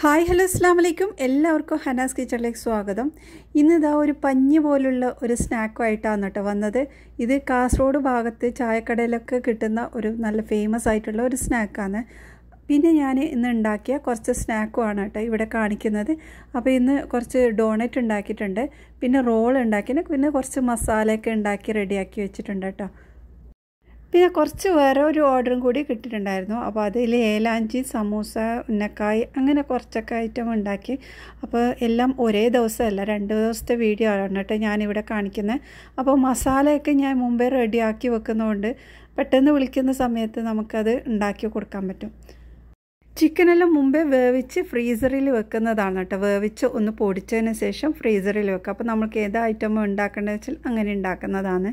hi hello അസ്സാം വലൈക്കും എല്ലാവർക്കും ഹനാസ് കിച്ചണിലേക്ക് സ്വാഗതം ഇന്ന് ഒരു പഞ്ഞ് പോലുള്ള ഒരു സ്നാക്കുമായിട്ടാണ് കേട്ടോ വന്നത് ഇത് കാസർഗോഡ് ഭാഗത്ത് ചായക്കടയിലൊക്കെ കിട്ടുന്ന ഒരു നല്ല ഫേമസ് ആയിട്ടുള്ള ഒരു സ്നാക്കാണ് പിന്നെ ഞാൻ ഇന്ന് ഉണ്ടാക്കിയ കുറച്ച് സ്നാക്കുമാണ് കേട്ടോ ഇവിടെ കാണിക്കുന്നത് അപ്പോൾ ഇന്ന് കുറച്ച് ഡോണറ്റ് ഉണ്ടാക്കിയിട്ടുണ്ട് പിന്നെ റോൾ ഉണ്ടാക്കി പിന്നെ കുറച്ച് മസാലയൊക്കെ ഉണ്ടാക്കി റെഡിയാക്കി വെച്ചിട്ടുണ്ട് കേട്ടോ പിന്നെ കുറച്ച് വേറെ ഒരു ഓർഡറും കൂടി കിട്ടിയിട്ടുണ്ടായിരുന്നു അപ്പോൾ അതിൽ ഏലാഞ്ചി സമൂസ ഉന്നക്കായ് അങ്ങനെ കുറച്ചൊക്കെ ഐറ്റം ഉണ്ടാക്കി അപ്പോൾ എല്ലാം ഒരേ ദിവസമല്ല രണ്ട് ദിവസത്തെ വീഡിയോ ആണ് കേട്ടോ ഞാനിവിടെ കാണിക്കുന്നത് അപ്പോൾ മസാലയൊക്കെ ഞാൻ മുമ്പേ റെഡിയാക്കി വെക്കുന്നതുകൊണ്ട് പെട്ടെന്ന് വിളിക്കുന്ന സമയത്ത് നമുക്കത് ഉണ്ടാക്കി കൊടുക്കാൻ പറ്റും ചിക്കനെല്ലാം മുമ്പേ വേവിച്ച് ഫ്രീസറിൽ വെക്കുന്നതാണ് കേട്ടോ വേവിച്ച് ഒന്ന് പൊടിച്ചതിന് ശേഷം ഫ്രീസറിൽ വെക്കുക അപ്പോൾ നമുക്ക് ഏത് ഐറ്റം ഉണ്ടാക്കേണ്ടത് വെച്ചാൽ അങ്ങനെ ഉണ്ടാക്കുന്നതാണ്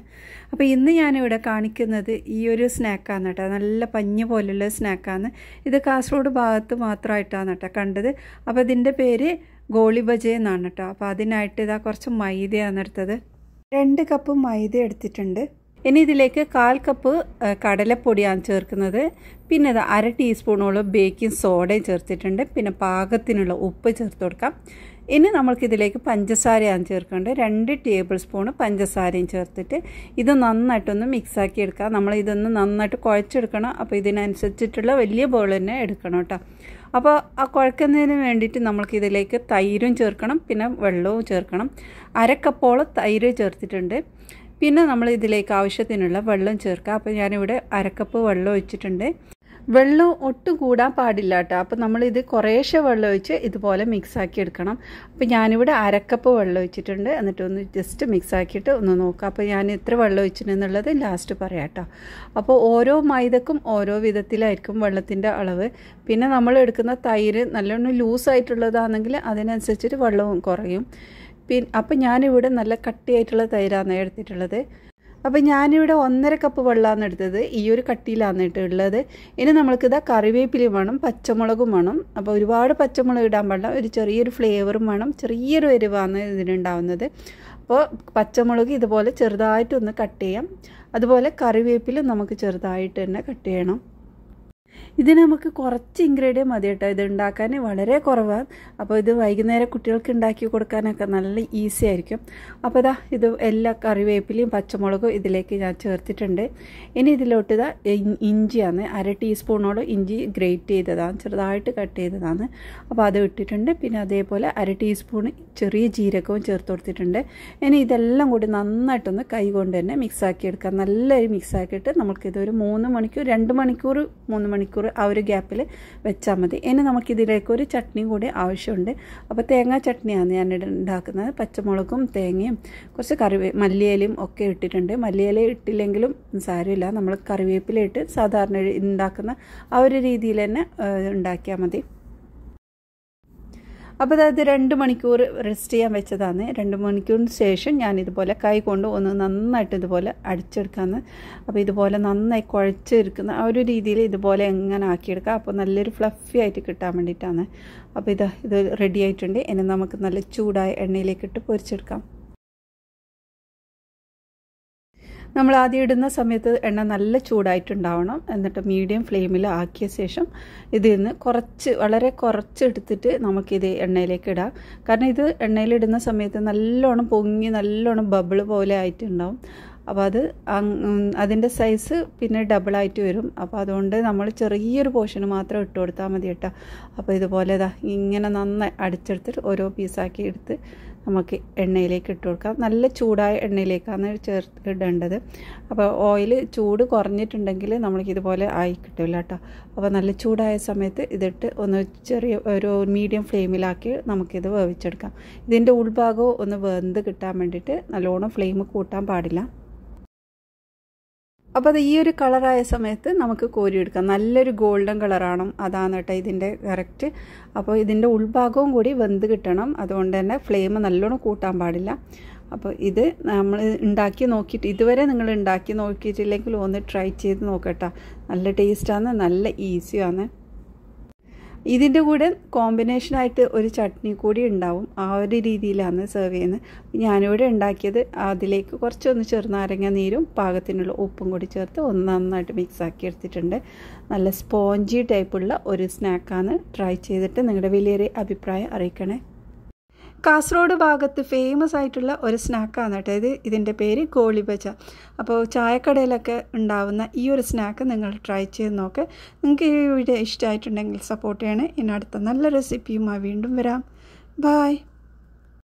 അപ്പോൾ ഇന്ന് ഞാനിവിടെ കാണിക്കുന്നത് ഈ ഒരു സ്നാക്കാണ് കേട്ടോ നല്ല പഞ്ഞ് പോലുള്ള സ്നാക്കാണ് ഇത് കാസർഗോഡ് ഭാഗത്ത് മാത്രമായിട്ടാണ് കേട്ടോ കണ്ടത് അപ്പോൾ ഇതിൻ്റെ പേര് ഗോളി എന്നാണ് കേട്ടോ അപ്പോൾ അതിനായിട്ട് ഇതാ കുറച്ച് മൈദയാണ് എടുത്തത് രണ്ട് കപ്പ് മൈദ എടുത്തിട്ടുണ്ട് ഇനി ഇതിലേക്ക് കാൽ കപ്പ് കടലപ്പൊടിയാണ് ചേർക്കുന്നത് പിന്നെ ഇത് അര ടീസ്പൂണോളം ബേക്കിംഗ് സോഡയും ചേർത്തിട്ടുണ്ട് പിന്നെ പാകത്തിനുള്ള ഉപ്പ് ചേർത്ത് കൊടുക്കാം ഇനി നമ്മൾക്കിതിലേക്ക് പഞ്ചസാരയാണ് ചേർക്കേണ്ടത് രണ്ട് ടേബിൾ സ്പൂൺ പഞ്ചസാരയും ചേർത്തിട്ട് ഇത് നന്നായിട്ടൊന്ന് മിക്സാക്കി എടുക്കാം നമ്മൾ ഇതൊന്ന് നന്നായിട്ട് കുഴച്ചെടുക്കണം അപ്പോൾ ഇതിനനുസരിച്ചിട്ടുള്ള വലിയ ബോൾ തന്നെ എടുക്കണം കേട്ടോ അപ്പോൾ ആ കുഴക്കുന്നതിന് വേണ്ടിയിട്ട് നമ്മൾക്കിതിലേക്ക് തൈരും ചേർക്കണം പിന്നെ വെള്ളവും ചേർക്കണം അരക്കപ്പോൾ തൈര് ചേർത്തിട്ടുണ്ട് പിന്നെ നമ്മൾ ഇതിലേക്ക് ആവശ്യത്തിനുള്ള വെള്ളം ചേർക്കുക അപ്പോൾ ഞാനിവിടെ അരക്കപ്പ് വെള്ളം ഒഴിച്ചിട്ടുണ്ട് വെള്ളം ഒട്ടും കൂടാൻ പാടില്ല കേട്ടോ അപ്പോൾ നമ്മളിത് കുറേശ്ശെ വെള്ളം ഒഴിച്ച് ഇതുപോലെ മിക്സാക്കി എടുക്കണം അപ്പോൾ ഞാനിവിടെ അരക്കപ്പ് വെള്ളം ഒഴിച്ചിട്ടുണ്ട് എന്നിട്ട് ഒന്ന് ജസ്റ്റ് മിക്സാക്കിയിട്ട് ഒന്ന് നോക്കുക അപ്പോൾ ഞാൻ എത്ര വെള്ളം ഒഴിച്ചിട്ടുണ്ടെന്നുള്ളത് ലാസ്റ്റ് പറയാം കേട്ടോ അപ്പോൾ ഓരോ മൈദക്കും ഓരോ വിധത്തിലായിരിക്കും വെള്ളത്തിൻ്റെ അളവ് പിന്നെ നമ്മൾ എടുക്കുന്ന തൈര് നല്ലോണം ലൂസായിട്ടുള്ളതാണെങ്കിൽ അതിനനുസരിച്ചിട്ട് വെള്ളവും കുറയും പിൻ അപ്പം ഞാനിവിടെ നല്ല കട്ടിയായിട്ടുള്ള തൈരാണ് എടുത്തിട്ടുള്ളത് അപ്പോൾ ഞാനിവിടെ ഒന്നര കപ്പ് വെള്ളമാണ് എടുത്തത് ഈ ഒരു കട്ടിയിലാണ് ഇട്ടുള്ളത് ഇനി നമ്മൾക്ക് ഇതാ കറിവേപ്പിലയും വേണം പച്ചമുളകും വേണം അപ്പോൾ ഒരുപാട് പച്ചമുളക് ഇടാൻ പാടില്ല ഒരു ചെറിയൊരു ഫ്ലേവറും വേണം ചെറിയൊരു എരിവാണ് ഇതിനുണ്ടാവുന്നത് അപ്പോൾ പച്ചമുളക് ഇതുപോലെ ചെറുതായിട്ടൊന്ന് കട്ട് ചെയ്യാം അതുപോലെ കറിവേപ്പിലും നമുക്ക് ചെറുതായിട്ട് തന്നെ കട്ട് ചെയ്യണം ഇതിന് നമുക്ക് കുറച്ച് ഇൻഗ്രീഡിയൻ മതി കേട്ടോ ഇത് ഉണ്ടാക്കാൻ വളരെ കുറവാണ് അപ്പോൾ ഇത് വൈകുന്നേരം കുട്ടികൾക്ക് ഉണ്ടാക്കി കൊടുക്കാനൊക്കെ നല്ല ഈസി ആയിരിക്കും അപ്പോൾ ഇതാ ഇത് എല്ലാ കറിവേപ്പിലയും പച്ചമുളകും ഇതിലേക്ക് ഞാൻ ചേർത്തിട്ടുണ്ട് ഇനി ഇതിലോട്ട് ഇതാ ഇഞ്ചിയാണ് അര ടീസ്പൂണോളം ഇഞ്ചി ഗ്രേറ്റ് ചെയ്തതാണ് ചെറുതായിട്ട് കട്ട് ചെയ്തതാണ് അപ്പോൾ അത് ഇട്ടിട്ടുണ്ട് പിന്നെ അതേപോലെ അര ടീസ്പൂൺ ചെറിയ ജീരകവും ചേർത്ത് കൊടുത്തിട്ടുണ്ട് ഇനി ഇതെല്ലാം കൂടി നന്നായിട്ടൊന്ന് കൈകൊണ്ട് തന്നെ മിക്സാക്കി എടുക്കാം നല്ലൊരു മിക്സാക്കിയിട്ട് നമുക്കിതൊരു മൂന്ന് മണിക്കൂർ രണ്ട് മണിക്കൂർ മൂന്ന് മണിക്കൂർ മണിക്കൂർ ആ ഒരു ഗ്യാപ്പിൽ വെച്ചാൽ മതി ഇനി നമുക്കിതിലേക്ക് ഒരു ചട്നിയും കൂടി ആവശ്യമുണ്ട് അപ്പോൾ തേങ്ങാ ചട്നിയാണ് ഞാൻ ഉണ്ടാക്കുന്നത് പച്ചമുളകും തേങ്ങയും കുറച്ച് കറിവേ മല്ലിയിലയും ഒക്കെ ഇട്ടിട്ടുണ്ട് മല്ലിയില ഇട്ടില്ലെങ്കിലും സാരമില്ല നമ്മൾ കറിവേപ്പിലയിട്ട് സാധാരണ ഉണ്ടാക്കുന്ന ആ ഒരു രീതിയിൽ തന്നെ ഉണ്ടാക്കിയാൽ മതി അപ്പോൾ അതായത് രണ്ട് മണിക്കൂർ റെസ്റ്റ് ചെയ്യാൻ വെച്ചതാണ് രണ്ട് മണിക്കൂറിന് ശേഷം ഞാൻ ഇതുപോലെ കൈ കൊണ്ട് ഒന്ന് നന്നായിട്ട് ഇതുപോലെ അടിച്ചെടുക്കാമെന്ന് അപ്പോൾ ഇതുപോലെ നന്നായി കുഴച്ചെടുക്കുന്ന ആ ഒരു രീതിയിൽ ഇതുപോലെ എങ്ങനെ ആക്കിയെടുക്കാം അപ്പോൾ നല്ലൊരു ഫ്ലഫി ആയിട്ട് കിട്ടാൻ വേണ്ടിയിട്ടാണ് അപ്പോൾ ഇത് ഇത് റെഡി ആയിട്ടുണ്ട് ഇനി നമുക്ക് നല്ല ചൂടായ എണ്ണയിലേക്ക് ഇട്ട് പൊരിച്ചെടുക്കാം നമ്മൾ ആദ്യം ഇടുന്ന സമയത്ത് എണ്ണ നല്ല ചൂടായിട്ടുണ്ടാവണം എന്നിട്ട് മീഡിയം ഫ്ലെയിമിൽ ആക്കിയ ശേഷം ഇതിൽ നിന്ന് കുറച്ച് വളരെ കുറച്ച് എടുത്തിട്ട് നമുക്കിത് എണ്ണയിലേക്ക് ഇടാം കാരണം ഇത് എണ്ണയിലിടുന്ന സമയത്ത് നല്ലോണം പൊങ്ങി നല്ലോണം ബബിൾ പോലെ ആയിട്ടുണ്ടാവും അപ്പോൾ അത് അതിൻ്റെ സൈസ് പിന്നെ ഡബിളായിട്ട് വരും അപ്പോൾ അതുകൊണ്ട് നമ്മൾ ചെറിയൊരു പോർഷന് മാത്രം ഇട്ട് കൊടുത്താൽ മതി കേട്ടോ അപ്പോൾ ഇതുപോലെ ഇതാ ഇങ്ങനെ നന്നായി അടിച്ചെടുത്തിട്ട് ഓരോ പീസാക്കി എടുത്ത് നമുക്ക് എണ്ണയിലേക്ക് ഇട്ട് കൊടുക്കാം നല്ല ചൂടായ എണ്ണയിലേക്കാണ് ചേർത്ത് ഇടേണ്ടത് അപ്പോൾ ഓയിൽ ചൂട് കുറഞ്ഞിട്ടുണ്ടെങ്കിൽ ഇതുപോലെ ആയി കിട്ടില്ല കേട്ടോ അപ്പോൾ നല്ല ചൂടായ സമയത്ത് ഇതിട്ട് ഒന്ന് ചെറിയ ഒരു മീഡിയം ഫ്ലെയിമിലാക്കി നമുക്കിത് വേവിച്ചെടുക്കാം ഇതിൻ്റെ ഉൾഭാഗവും ഒന്ന് വെന്ത് കിട്ടാൻ വേണ്ടിയിട്ട് നല്ലോണം ഫ്ലെയിം കൂട്ടാൻ പാടില്ല അപ്പോൾ അത് ഈ ഒരു കളറായ സമയത്ത് നമുക്ക് കോരിയെടുക്കാം നല്ലൊരു ഗോൾഡൻ കളറാണ് അതാണ് കേട്ടോ ഇതിൻ്റെ കറക്റ്റ് അപ്പോൾ ഇതിൻ്റെ ഉൾഭാഗവും കൂടി വെന്ത് കിട്ടണം അതുകൊണ്ട് തന്നെ ഫ്ലെയിം നല്ലോണം കൂട്ടാൻ പാടില്ല അപ്പോൾ ഇത് നമ്മൾ ഉണ്ടാക്കി നോക്കിയിട്ട് ഇതുവരെ നിങ്ങൾ ഉണ്ടാക്കി നോക്കിയിട്ടില്ലെങ്കിൽ ഒന്ന് ട്രൈ ചെയ്ത് നോക്കട്ടോ നല്ല ടേസ്റ്റാണ് നല്ല ഈസിയാണ് ഇതിൻ്റെ കൂടെ കോമ്പിനേഷനായിട്ട് ഒരു ചട്നി കൂടി ഉണ്ടാവും ആ ഒരു രീതിയിലാണ് സെർവ് ചെയ്യുന്നത് ഞാനിവിടെ ഉണ്ടാക്കിയത് അതിലേക്ക് കുറച്ചൊന്ന് ചെറുനാരങ്ങ നീരും പാകത്തിനുള്ള ഉപ്പും കൂടി ചേർത്ത് ഒന്ന് നന്നായിട്ട് മിക്സ് ആക്കി എടുത്തിട്ടുണ്ട് നല്ല സ്പോഞ്ചി ടൈപ്പുള്ള ഒരു സ്നാക്കാണ് ട്രൈ ചെയ്തിട്ട് നിങ്ങളുടെ വലിയൊരു അഭിപ്രായം അറിയിക്കണേ കാസർഗോഡ് ഭാഗത്ത് ഫേമസ് ആയിട്ടുള്ള ഒരു സ്നാക്കാണ് കേട്ടോ ഇത് ഇതിൻ്റെ പേര് കോളിബജ അപ്പോൾ ചായക്കടയിലൊക്കെ ഉണ്ടാവുന്ന ഈ ഒരു സ്നാക്ക് നിങ്ങൾ ട്രൈ ചെയ്ത് നോക്ക് നിങ്ങൾക്ക് ഈ വീഡിയോ ഇഷ്ടമായിട്ടുണ്ടെങ്കിൽ സപ്പോർട്ട് ചെയ്യണേ ഇനി അടുത്ത നല്ല റെസിപ്പിയുമായി വീണ്ടും വരാം ബായ്